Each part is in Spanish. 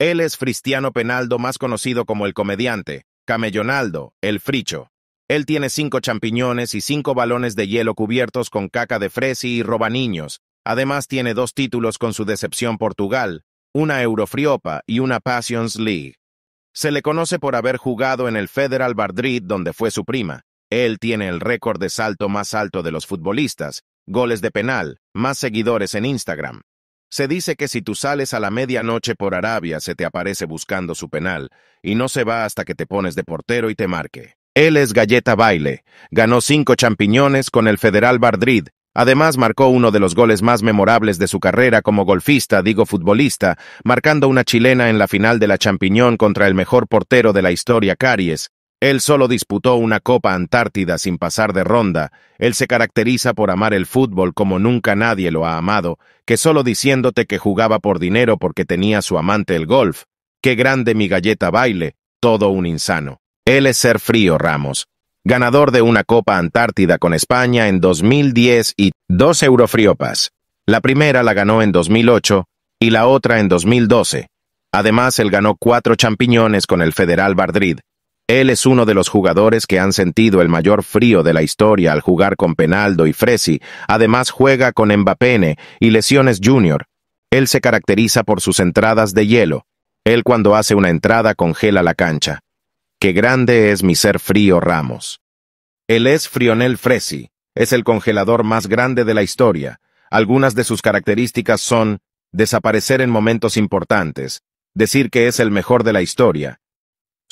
Él es Cristiano Penaldo, más conocido como el comediante, Camellonaldo, el fricho. Él tiene cinco champiñones y cinco balones de hielo cubiertos con caca de fresi y roba niños. Además tiene dos títulos con su decepción Portugal, una Eurofriopa y una Passions League. Se le conoce por haber jugado en el Federal Badrid, donde fue su prima. Él tiene el récord de salto más alto de los futbolistas, goles de penal, más seguidores en Instagram. Se dice que si tú sales a la medianoche por Arabia se te aparece buscando su penal, y no se va hasta que te pones de portero y te marque. Él es Galleta Baile, ganó cinco champiñones con el Federal Bardrid, además marcó uno de los goles más memorables de su carrera como golfista, digo futbolista, marcando una chilena en la final de la champiñón contra el mejor portero de la historia Caries, él solo disputó una Copa Antártida sin pasar de ronda. Él se caracteriza por amar el fútbol como nunca nadie lo ha amado, que solo diciéndote que jugaba por dinero porque tenía su amante el golf. Qué grande mi galleta baile, todo un insano. Él es ser frío, Ramos. Ganador de una Copa Antártida con España en 2010 y dos Eurofriopas. La primera la ganó en 2008 y la otra en 2012. Además, él ganó cuatro champiñones con el Federal Madrid él es uno de los jugadores que han sentido el mayor frío de la historia al jugar con Penaldo y Fresi, además juega con Mbappé y Lesiones Junior. Él se caracteriza por sus entradas de hielo. Él cuando hace una entrada congela la cancha. Qué grande es mi ser frío Ramos. Él es Frionel Fresi, es el congelador más grande de la historia. Algunas de sus características son desaparecer en momentos importantes, decir que es el mejor de la historia,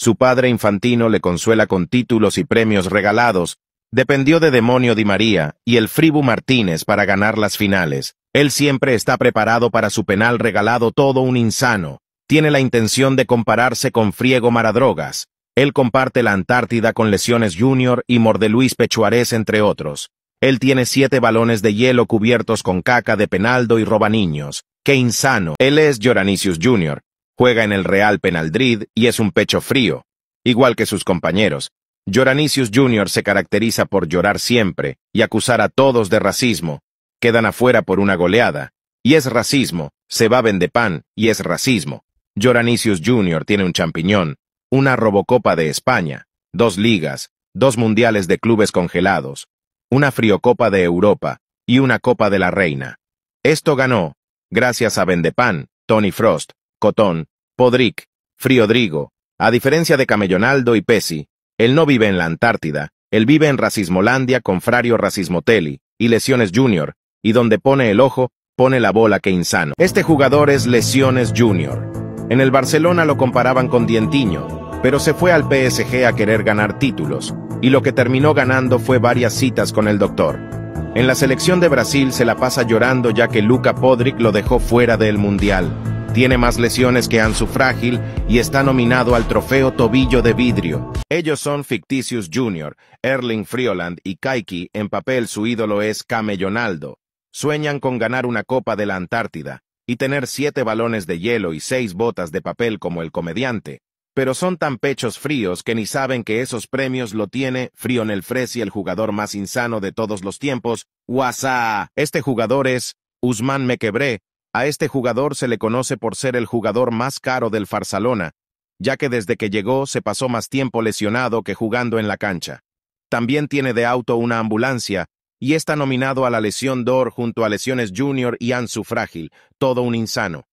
su padre infantino le consuela con títulos y premios regalados, dependió de Demonio Di María y el Fribu Martínez para ganar las finales. Él siempre está preparado para su penal regalado todo un insano. Tiene la intención de compararse con Friego Maradrogas. Él comparte la Antártida con Lesiones Junior y Mordeluis Pechuarés, entre otros. Él tiene siete balones de hielo cubiertos con caca de Penaldo y roba niños. ¡Qué insano! Él es Lloranicius Junior. Juega en el Real Penaldrid y es un pecho frío, igual que sus compañeros. Lloranicius Jr. se caracteriza por llorar siempre y acusar a todos de racismo. Quedan afuera por una goleada. Y es racismo, se va de pan y es racismo. Lloranicius Jr. tiene un champiñón, una Robocopa de España, dos ligas, dos mundiales de clubes congelados, una Friocopa de Europa y una Copa de la Reina. Esto ganó, gracias a Vendepan, Tony Frost, Cotón, Podrick, Friodrigo. A diferencia de Camellonaldo y Pesi, él no vive en la Antártida, él vive en Racismolandia con Frario Racismotelli y Lesiones Junior, y donde pone el ojo, pone la bola que insano. Este jugador es Lesiones Junior. En el Barcelona lo comparaban con Dientiño, pero se fue al PSG a querer ganar títulos, y lo que terminó ganando fue varias citas con el doctor. En la selección de Brasil se la pasa llorando ya que Luca Podrick lo dejó fuera del Mundial. Tiene más lesiones que Ansu Frágil y está nominado al trofeo Tobillo de Vidrio. Ellos son ficticius Jr., Erling Frioland y Kaiki, en papel su ídolo es Camellonaldo. Sueñan con ganar una Copa de la Antártida y tener siete balones de hielo y seis botas de papel como el comediante, pero son tan pechos fríos que ni saben que esos premios lo tiene Frío Fresi, el jugador más insano de todos los tiempos. ¡Wasa! Este jugador es Usman quebré a este jugador se le conoce por ser el jugador más caro del Farsalona, ya que desde que llegó se pasó más tiempo lesionado que jugando en la cancha. También tiene de auto una ambulancia y está nominado a la lesión DOR junto a lesiones Junior y Ansu Frágil, todo un insano.